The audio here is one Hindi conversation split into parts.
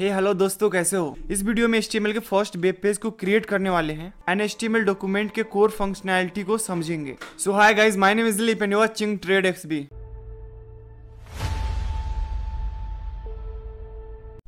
हे हेलो दोस्तों कैसे हो इस वीडियो में एस के फर्स्ट वेब पेज को क्रिएट करने वाले हैं एंड HTML डॉक्यूमेंट के कोर फंक्शनैलिटी को समझेंगे so hi guys my name is lip and you चिंग trade X B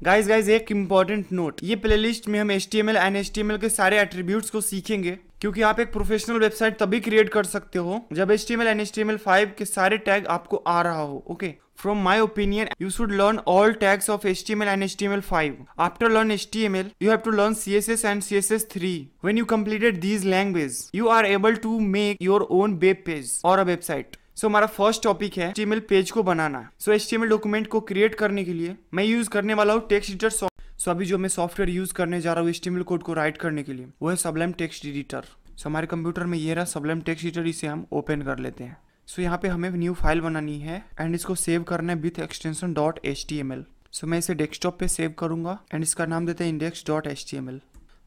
guys guys एक इम्पॉर्टेंट नोट ये प्ले में हम H T M L and H T M L के सारे एट्रीब्यूट को सीखेंगे क्योंकि आप एक प्रोफेशनल वेबसाइट तभी क्रिएट कर सकते हो जब H T M L and H T M L five के सारे टैग आपको आ रहा हो okay from my opinion you should learn all tags of H T M L and H T M L five after learn H T M L you have to learn C S S and C S S three when you completed these language you are able to make your own web page और अ वेबसाइट सो so, हमारा फर्स्ट टॉपिक है एच पेज को बनाना सो एच डॉक्यूमेंट को क्रिएट करने के लिए मैं यूज करने वाला हूँ टेक्स्ट एडिटर सो अभी जो मैं सॉफ्टवेयर यूज करने जा रहा हूँ एच कोड को राइट करने के लिए वो है सबलम टेक्स्ट एडिटर सो हमारे कंप्यूटर में ये रहा सबलम टेक्स्ट एडिटर इसे हम ओपन कर लेते हैं सो so, यहाँ पे हमें न्यू फाइल बनानी है एंड इसको सेव करना है with extension dot H T M L so मैं इसे डेस्कटॉप पे सेव करूंगा एंड इसका नाम देते हैं index dot H T M L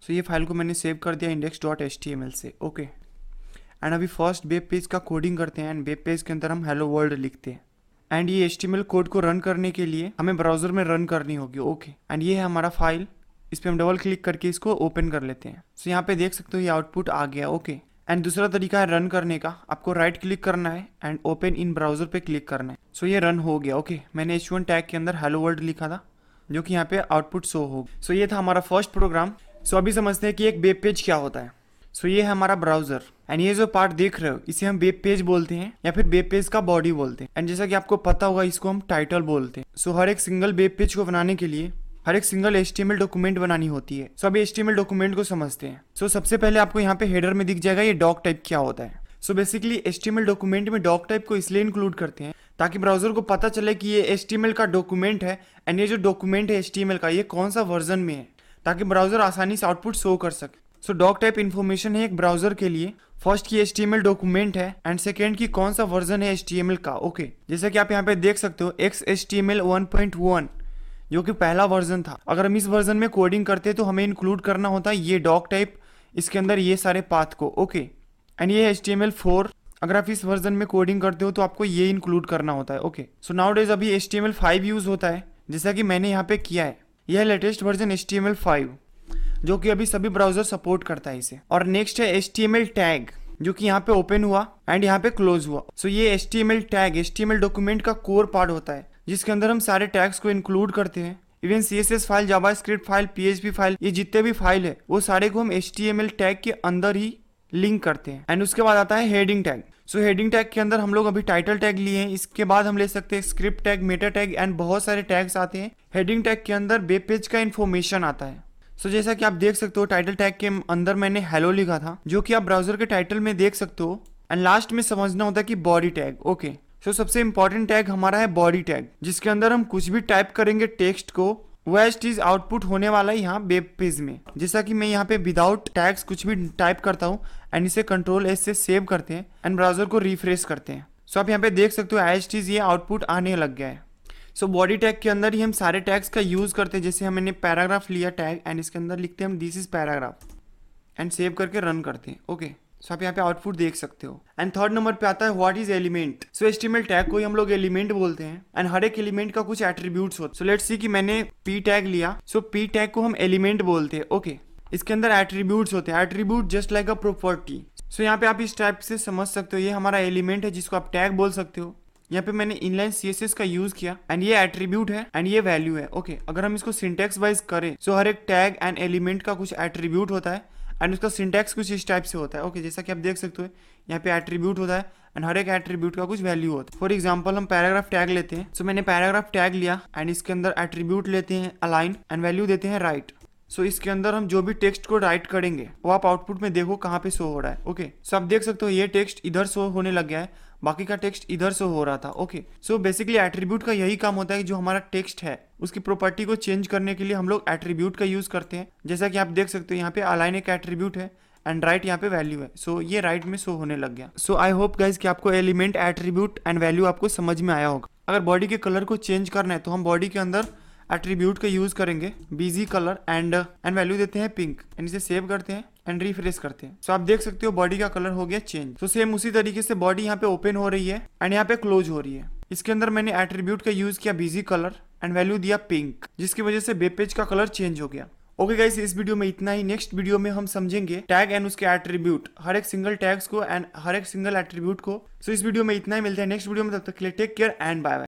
so ये फाइल को मैंने सेव कर दिया index dot H T M L से ओके okay. एंड अभी फर्स्ट वेब पेज का कोडिंग करते हैं एंड वेब पेज के अंदर हम हेलो वर्ल्ड लिखते हैं एंड ये एच कोड को रन करने के लिए हमें ब्राउजर में रन करनी होगी ओके एंड ये है हमारा फाइल इस पर हम डबल क्लिक करके इसको ओपन कर लेते हैं सो so, यहाँ पे देख सकते हो ये आउटपुट आ गया ओके एंड दूसरा तरीका है रन करने का आपको राइट right क्लिक करना है एंड ओपन इन ब्राउजर पे क्लिक करना है सो so, ये रन हो गया ओके मैंने एच वन टैग के अंदर हेलो वर्ल्ड लिखा था जो कि यहाँ पे आउटपुट शो हो सो so, ये था हमारा फर्स्ट प्रोग्राम सो so, अभी समझते हैं कि एक वेब पेज क्या होता है सो so, ये है हमारा ब्राउजर एंड ये जो पार्ट देख रहे हो इसे हम वेब पेज बोलते हैं या फिर वेब पेज का बॉडी बोलते हैं एंड जैसा कि आपको पता होगा इसको हम टाइटल बोलते हैं सो so, हर एक सिंगल वेब पेज को बनाने के लिए हर एक सिंगल एच डॉक्यूमेंट बनानी होती है सो so, अब एच डॉक्यूमेंट को समझते हैं सो so, सबसे पहले आपको यहाँ पे हेडर में दिख जाएगा ये डॉक टाइप क्या होता है सो बेसिकली एच डॉक्यूमेंट में डॉक टाइप को इसलिए इंक्लूड करते हैं ताकि ब्राउजर को पता चले कि ये एच का डॉक्यूमेंट है एंड ये जो डॉक्यूमेंट है एच का ये कौन सा वर्जन में है ताकि ब्राउजर आसानी से आउटपुट शो कर सके सो डॉक टाइप इन्फॉर्मेशन है एक ब्राउजर के लिए फर्स्ट की एच डॉक्यूमेंट है एंड सेकेंड की कौन सा वर्जन है एच का ओके जैसे कि आप यहाँ पे देख सकते हो X H T M L one point one जो कि पहला वर्जन था अगर हम इस वर्जन में कोडिंग करते तो हमें इंक्लूड करना होता ये डॉक टाइप इसके अंदर ये सारे पाथ को ओके एंड ये H T M L four अगर आप इस वर्जन में कोडिंग करते हो तो आपको ये इंक्लूड करना होता है ओके सो नाउ डेज अभी एच टी यूज होता है जैसा कि मैंने यहाँ पे किया है यह latest version H T M L five जो कि अभी सभी ब्राउजर सपोर्ट करता है इसे और नेक्स्ट है एच टैग जो कि यहाँ पे ओपन हुआ एंड यहाँ पे क्लोज हुआ सो so, ये एच टैग एच डॉक्यूमेंट का कोर पार्ट होता है जिसके अंदर हम सारे टैग्स को इंक्लूड करते हैं even C S S file JavaScript file P H file ये जितने भी फाइल है वो सारे को हम एच टैग के अंदर ही लिंक करते हैं एंड उसके बाद आता है heading tag so heading tag के अंदर हम लोग अभी टाइटल टैग लिए हैं इसके बाद हम ले सकते हैं script tag meta tag and बहुत सारे टैग्स आते हैं हेडिंग टैग के अंदर वेब पेज का इन्फॉर्मेशन आता है सो so, जैसा कि आप देख सकते हो टाइटल टैग के अंदर मैंने हेलो लिखा था जो कि आप ब्राउजर के टाइटल में देख सकते हो एंड लास्ट में समझना होता है कि बॉडी टैग ओके सो सबसे इंपॉर्टेंट टैग हमारा है बॉडी टैग जिसके अंदर हम कुछ भी टाइप करेंगे टेक्स्ट को वह इज आउटपुट होने वाला है यहाँ वेब पेज में जैसा कि मैं यहाँ पे विदाउट टैग्स कुछ भी टाइप करता हूँ एंड इसे कंट्रोल एस से सेव करते हैं एंड ब्राउजर को रिफ्रेश करते हैं सो so, आप यहाँ पे देख सकते हो एज टीज ये आउटपुट आने लग गया है सो बॉडी टैग के अंदर ही हम सारे टैग्स का यूज़ करते हैं जैसे हमने पैराग्राफ लिया टैग एंड इसके अंदर लिखते हैं हम this is paragraph and save करके रन करते हैं ओके सो आप यहाँ पे आउटपुट देख सकते हो एंड थर्ड नंबर पे आता है what is element so estimate tag को ही हम लोग एलिमेंट बोलते हैं एंड हर एक एलिमेंट का कुछ एट्रीब्यूट्स होते सो लेट्स सी कि मैंने पी टैग लिया सो पी टैग को हम एलिमेंट बोलते हैं ओके okay. इसके अंदर एट्रीब्यूट्स होते हैं attribute just like a property so यहाँ पे आप इस टाइप से समझ सकते हो ये हमारा एलिमेंट है जिसको आप टैग बोल सकते हो यहाँ पे मैंने इनलाइन सी का यूज किया एंड ये एट्रीब्यूट है एंड ये वैल्यू है ओके okay, अगर हम इसको सिंटेक्स वाइज करें सो so हर एक टैग एंड एलिमेंट का कुछ एट्रीब्यूट होता है एंड उसका सिंटेक्स कुछ इस टाइप से होता है ओके okay, जैसा कि आप देख सकते हो यहाँ पे एट्रीब्यूट होता है एंड हर एक एट्रीब्यूट का कुछ वैल्यू होता है फॉर एग्जाम्पल हम पैराग्राफ टैग लेते हैं सो so, मैंने पैराग्राफ टैग लिया एंड इसके अंदर एट्रीब्यूट लेते हैं अलाइन एंड वैल्यू देते हैं राइट right. सो so, इसके अंदर हम जो भी टेक्स्ट को राइट करेंगे वो आप आउटपुट में देखो कहाँ पे शो हो रहा है ओके okay. सो so, आप देख सकते हो ये टेक्स्ट इधर शो होने लग गया है बाकी का टेक्स्ट इधर शो हो रहा था ओके सो बेसिकली एट्रीब्यूट का यही काम होता है कि जो हमारा टेक्स्ट है उसकी प्रॉपर्टी को चेंज करने के लिए हम लोग एट्रीब्यूट का यूज करते हैं जैसा कि आप देख सकते हो यहाँ पे अलाइन एक एट्रीब्यूट है एंड राइट यहाँ पे वैल्यू है सो so, ये राइट में शो होने लग गया सो आई होप गाइज कि आपको एलिमेंट एट्रीब्यूट एंड वैल्यू आपको समझ में आया होगा अगर बॉडी के कलर को चेंज करना है तो हम बॉडी के अंदर एट्रीब्यूट का यूज करेंगे BG colour and and value देते हैं पिंक एंड इसे सेव करते हैं एंड रिफ्रेश करते हैं सो so, आप देख सकते हो बॉडी का कलर हो गया चेंज तो सेम उसी तरीके से बॉडी यहाँ पे ओपन हो रही है एंड यहाँ पे क्लोज हो रही है इसके अंदर मैंने एट्रीब्यूट का यूज किया बीजी कलर एंड वैल्यू दिया पिंक जिसकी वजह से बेपेज पेज का कलर चेंज हो गया ओके okay गाइस इस वीडियो में इतना ही नेक्स्ट वीडियो में हम समझेंगे टैग एंड उसके एट्रीब्यूट हर एक सिंगल टैग्स को एंड हर एक सिंगल एट्रीब्यूट को सो so, इस वीडियो में इतना ही मिलता है नेक्स्ट वीडियो में तब तक के लिए take care and bye bye